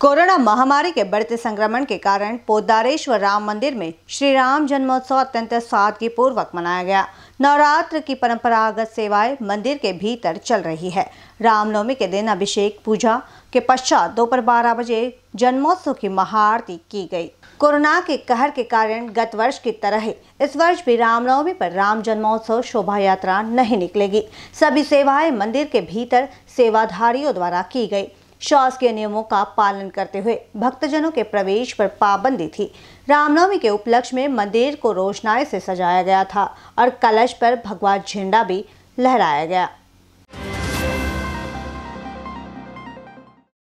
corona महामारी के बढ़ते संक्रमण के कारण पोदारेश्वर राम मंदिर में श्री राम जन्मोत्सव अत्यंत पूर्वक मनाया गया नवरात्र की परंपरागत सेवाएं मंदिर के भीतर चल रही है रामनवमी के दिन अभिषेक पूजा के पश्चात दोपहर बारह बजे जन्मोत्सव की महाआरती की गई कोरोना के कहर के कारण गत वर्ष की तरह ही इस वर्ष भी रामनवमी पर राम जन्मोत्सव शोभा यात्रा नहीं निकलेगी सभी सेवाएं मंदिर के भीतर सेवाधारियों द्वारा की गई शासकीय नियमों का पालन करते हुए भक्तजनों के प्रवेश पर पाबंदी थी रामनवमी के उपलक्ष्य में मंदिर को रोशनाई से सजाया गया था और कलश पर भगवा झंडा भी लहराया गया